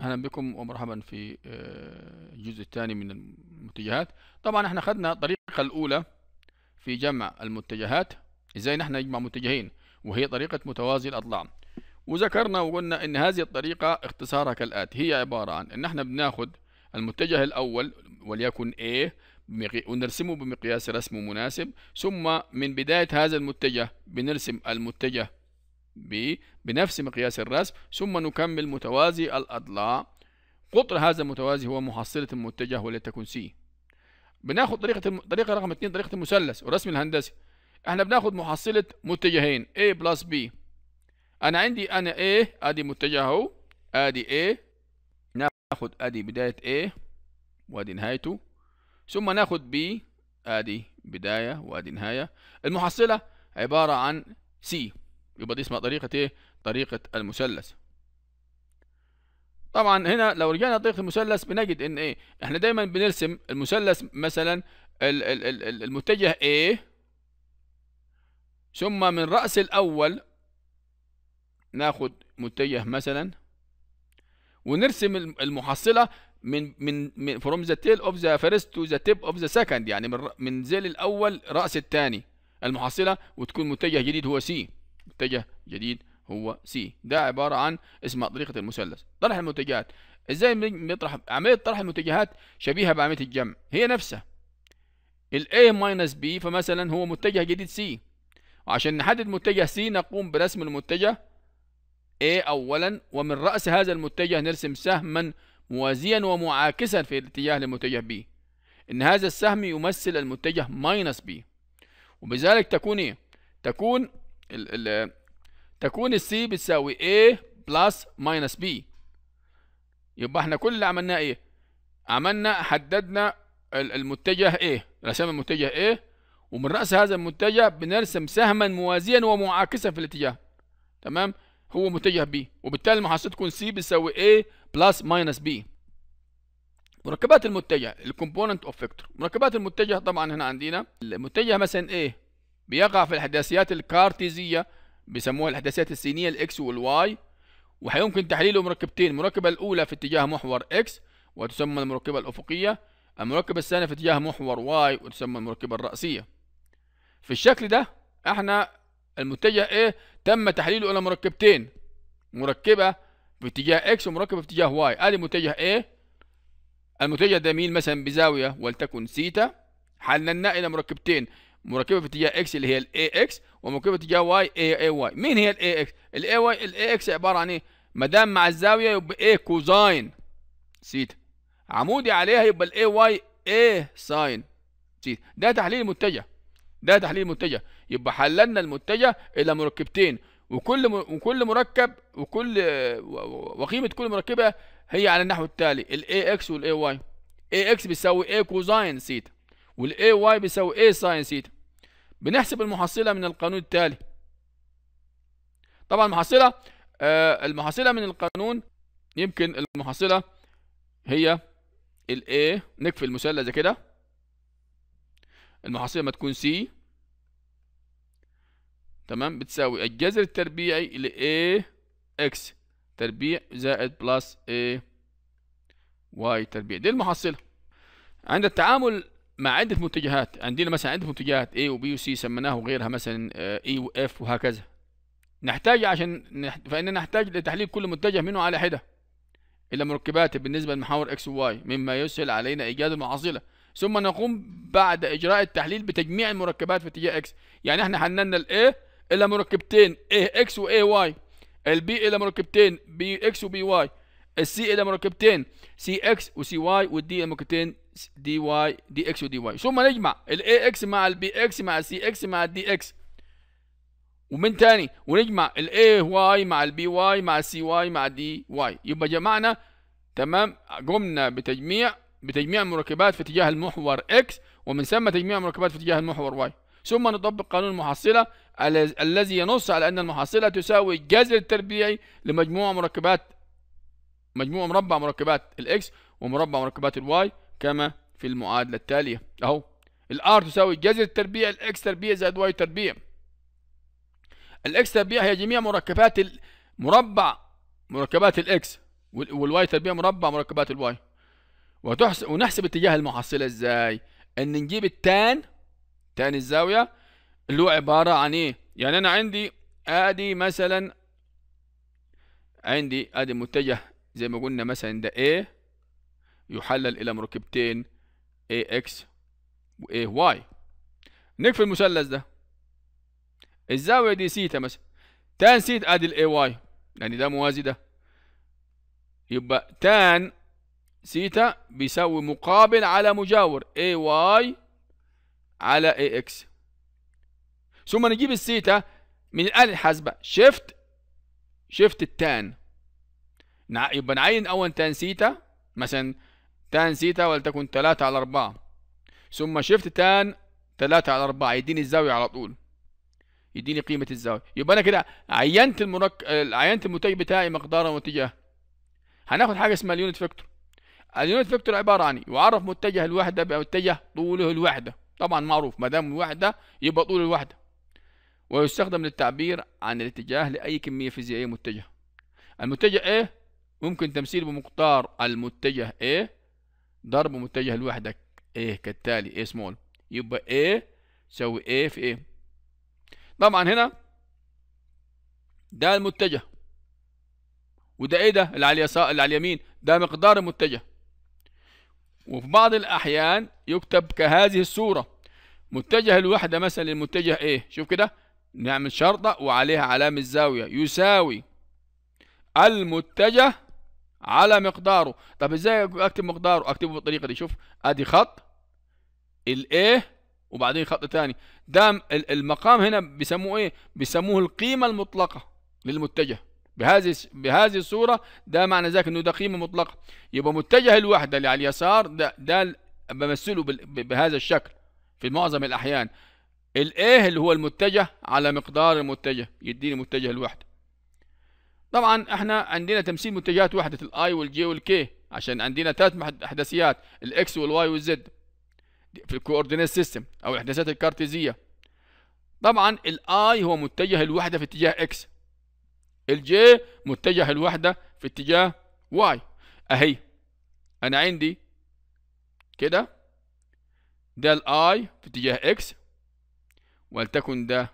اهلا بكم ومرحبا في آه، الجزء الثاني من المتجهات طبعا احنا اخذنا الطريقه الاولى في جمع المتجهات ازاي نحن نجمع متجهين وهي طريقه متوازي الاضلاع وذكرنا وقلنا ان هذه الطريقه اختصارها كالاتي هي عباره عن ان احنا بناخذ المتجه الاول وليكن A ونرسمه بمقياس رسم مناسب ثم من بدايه هذا المتجه بنرسم المتجه ب بنفس مقياس الرسم ثم نكمل متوازي الأضلاع قطر هذا المتوازي هو محصلة المتجه ولتكن سي بناخد طريقة الم... طريقة رقم 2 طريقة المثلث والرسم الهندسي احنا بناخد محصلة متجهين A بلس B انا عندي انا A ادي متجه اهو ادي A ناخد ادي بداية A وادي نهايته ثم ناخد B ادي بداية وادي نهاية المحصلة عبارة عن C يبقى دي اسمها طريقة ايه طريقة المثلث طبعا هنا لو رجعنا لطريقة المثلث بنجد ان ايه احنا دايما بنرسم المثلث مثلا المتجه A ثم من رأس الأول ناخد متجه مثلا ونرسم المحصلة من من من فروم ذا تيل اوف ذا فيرست تو ذا تيب اوف ذا سكند يعني من من ذيل الأول رأس الثاني المحصلة وتكون متجه جديد هو سي متجه جديد هو سي ده عبارة عن اسمها طريقة المثلث طرح المتجهات ازاي بنطرح عملية طرح المتجهات شبيهة بعملية الجمع هي نفسها ال A ماينس B فمثلا هو متجه جديد سي وعشان نحدد متجه سي نقوم برسم المتجه A أولا ومن رأس هذا المتجه نرسم سهما موازيا ومعاكسا في الاتجاه لمتجه B إن هذا السهم يمثل المتجه ماينس B وبذلك تكون إيه؟ تكون ال ال تكون السي بتساوي A بلس ماينس B يبقى احنا كل اللي عملناه ايه عملنا حددنا المتجه A رسمنا المتجه A ومن رأس هذا المتجه بنرسم سهما موازيا ومعاكسا في الاتجاه تمام هو متجه B وبالتالي المحاصيل تكون سي بتساوي A بلس ماينس B مركبات المتجه الكومبوننت اوف فيكتور مركبات المتجه طبعا هنا عندنا المتجه مثلا ايه بيقع في الحداثيات الكارتيزية بيسموها الحداثيات السينية الاكس والواي وهيمكن تحليله مركبتين المركبة الأولى في اتجاه محور اكس وتسمى المركبة الأفقية المركبة الثانية في اتجاه محور واي وتسمى المركبة الرأسية في الشكل ده احنا المتجه ايه تم تحليله الى مركبتين مركبة في اتجاه اكس ومركبة في اتجاه واي ادي متجه ايه المتجه ده ميل مثلا بزاوية ولتكن سيتا حللناه الى مركبتين مركبه في اتجاه اكس اللي هي الاي اكس ومركبه في اتجاه واي اي اي واي مين هي الاي اكس الاي واي الاي اكس عباره عن ايه ما دام مع الزاويه يبقى ايه كوزاين سيتا عمودي عليها يبقى الاي واي اي ساين سيتا ده تحليل متجه ده تحليل متجه يبقى حللنا المتجه الى مركبتين وكل وكل مركب وكل وقيمه كل مركبه هي على النحو التالي الاي اكس والاي واي اي اكس بيساوي اي كوزاين سيتا والاي واي بيساوي ايه ساين ثيتا بنحسب المحصله من القانون التالي طبعا المحصله آه المحصله من القانون يمكن المحصله هي الاي نكفي المثلث زي كده المحصله ما تكون سي تمام بتساوي الجذر التربيعي ل A اكس تربيع زائد بلس A واي تربيع دي المحصلة عند التعامل مع عدة متجهات عندنا مثلا عدة متجهات A و B و C سمناه وغيرها مثلا آه، E و F وهكذا نحتاج عشان نح... فإننا نحتاج لتحليل كل متجه منه على حدة إلى مركباته بالنسبة لمحاور X و Y مما يسهل علينا إيجاد المحاصيلة ثم نقوم بعد إجراء التحليل بتجميع المركبات في اتجاه X يعني احنا حللنا ال A إلى مركبتين AX و AY ال B إلى مركبتين BX و BY السي إلى مركبتين سي اكس وسي واي والدي إلى مركبتين دي واي دي اكس ودي واي ثم نجمع الاي اكس مع البي اكس مع السي اكس مع الدي اكس ومن ثاني ونجمع الاي واي مع البي واي مع السي واي مع الدي واي يبقى جمعنا تمام قمنا بتجميع بتجميع مركبات في اتجاه المحور اكس ومن ثم تجميع مركبات في اتجاه المحور واي ثم نطبق قانون المحصلة الذي ينص على أن المحصلة تساوي الجذر التربيعي لمجموع مركبات مجموع مربع مركبات الاكس ومربع مركبات الواي كما في المعادلة التالية أهو R تساوي جذر التربيع الـ X تربيع زائد Y تربيع الـ X تربيع هي جميع مركبات المربع مركبات الـ X والـ Y تربيع مربع مركبات Y وتحسب ونحسب اتجاه المحصلة ازاي ان نجيب التان تان الزاوية اللي هو عبارة عن ايه يعني انا عندي ادي مثلا عندي ادي متجه زي ما قلنا مثلا ده A يحلل إلى مركبتين AX و AY نقفل المثلث ده الزاوية دي سيتا مثلا تان سيتا ادي الاي واي يعني ده موازي ده يبقى تان سيتا بيساوي مقابل على مجاور اي واي على اي اكس ثم نجيب السيتا من الآلة الحاسبة شيفت شيفت التان يبقى نعين أول تان سيتا مثلا تان زيتا ولتكن تلاتة على أربعة ثم شفت تان تلاتة على أربعة يديني الزاوية على طول يديني قيمة الزاوية يبقى أنا كده عينت المرك... عينت المنتج بتاعي مقدارا واتجاه هناخد حاجة اسمها اليونت فيكتور اليونت فيكتور عبارة عن يعرف إيه؟ متجه الوحدة بمتجه طوله الوحدة طبعا معروف ما دام الوحدة يبقى طول الوحدة ويستخدم للتعبير عن الاتجاه لأي كمية فيزيائية متجهة المتجه ايه ممكن تمثيل بمقدار المتجه ايه ضرب متجه لوحدك ايه كالتالي A small يبقى A يساوي A في A طبعا هنا ده المتجه وده ايه ده اللي على اليسار اللي على اليمين ده مقدار المتجه وفي بعض الاحيان يكتب كهذه الصوره متجه الوحده مثلا المتجه ايه شوف كده نعمل شرطه وعليها علامه زاويه يساوي المتجه على مقداره طب ازاي اكتب مقداره اكتبه بالطريقه دي شوف ادي خط الايه وبعدين خط ثاني دام المقام هنا بيسموه ايه بيسموه القيمه المطلقه للمتجه بهذه بهذه الصوره ده معنى ذلك انه ده قيمه مطلقه يبقى متجه الوحده اللي على اليسار ده ده بمثله بهذا الشكل في معظم الاحيان الايه اللي هو المتجه على مقدار المتجه يديني متجه الوحده طبعا احنا عندنا تمثيل منتجات وحدة الاي والجي والكي عشان عندنا ثلاث احداثيات الاكس والواي والزد في الكوردينيت سيستم او الاحداثيات الكارتيزية طبعا الاي هو متجه الوحدة في اتجاه اكس الجي متجه الوحدة في اتجاه واي اهي انا عندي كده ده الاي في اتجاه اكس ولتكن ده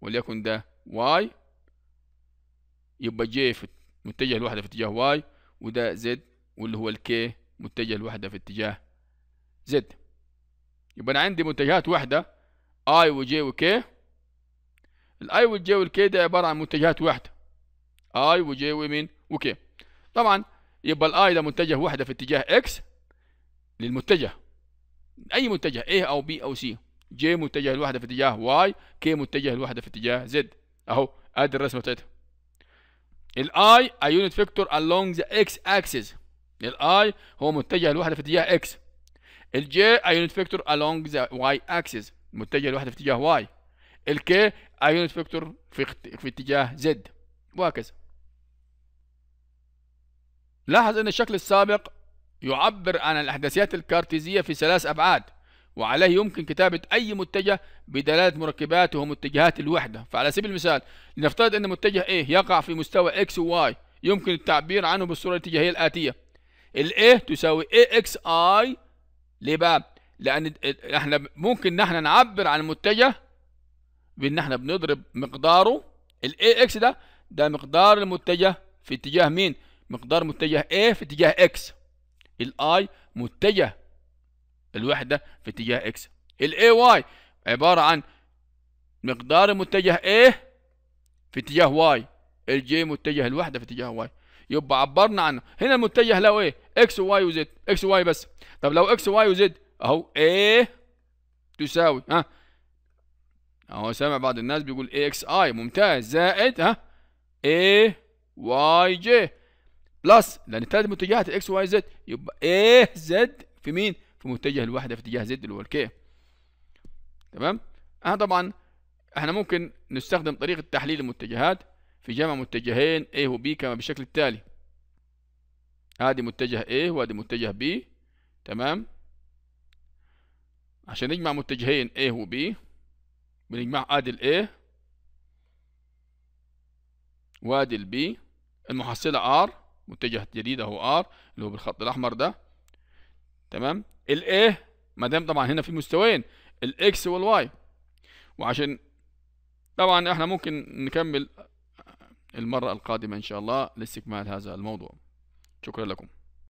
وليكن ده واي يبقى جي متجه لوحده في اتجاه واي وده زد واللي هو الكي متجه لوحده في اتجاه زد يبقى انا عندي متجهات واحده اي وجي وكي الاي والجي والكي ده عباره عن متجهات واحده اي وجي ومين وكي طبعا يبقى الاي ده متجه واحده في اتجاه اكس للمتجه اي متجه ايه او بي او سي جي متجه لوحده في اتجاه واي كي متجه لوحده في اتجاه زد اهو ادي الرسمه بتاعتها ال i a unit vector along the x axis ال i هو متجه لوحده في اتجاه x ال j a unit vector along the y axis متجه لوحده في اتجاه y ال k a unit vector في في اتجاه z وهكذا لاحظ ان الشكل السابق يعبر عن الاحداثيات الكارتيزيه في ثلاث ابعاد وعليه يمكن كتابة أي متجه بدلالة مركباته ومتجهات الوحدة فعلى سبيل المثال لنفترض أن متجه A يقع في مستوى X و Y يمكن التعبير عنه بالصورة الاتجاهية الآتية ال A تساوي AXI ليه بقى؟ لأن احنا ممكن نحن نعبر عن المتجه بأن احنا بنضرب مقداره ال AX ده ده مقدار المتجه في اتجاه مين؟ مقدار متجه A في اتجاه X ال I متجه الوحدة في اتجاه X الاي واي عبارة عن مقدار المتجه A في اتجاه Y الجي متجه الوحدة في اتجاه Y يبقى عبرنا عنه هنا المتجه له ايه X و Y و Z X و Y بس طب لو X و Y و Z اهو A تساوي ها اهو سامع بعض الناس بيقول AXI ممتاز زائد ها A Y J بلس لان الثلاث متجهات الاكس واي زد يبقى ايه زد في مين متجه الوحده في اتجاه زد اللي هو الكي تمام انا طبعا احنا ممكن نستخدم طريقه تحليل المتجهات في جمع متجهين A و B كما بالشكل التالي هذه متجه A وادي متجه B تمام عشان نجمع متجهين A و B بنجمع ادي ال A وادي ال B المحصلة R متجه جديد هو R اللي هو بالخط الاحمر ده تمام الايه ما دام طبعا هنا في مستويين الاكس والواي وعشان طبعا احنا ممكن نكمل المرة القادمة ان شاء الله لاستكمال هذا الموضوع شكرا لكم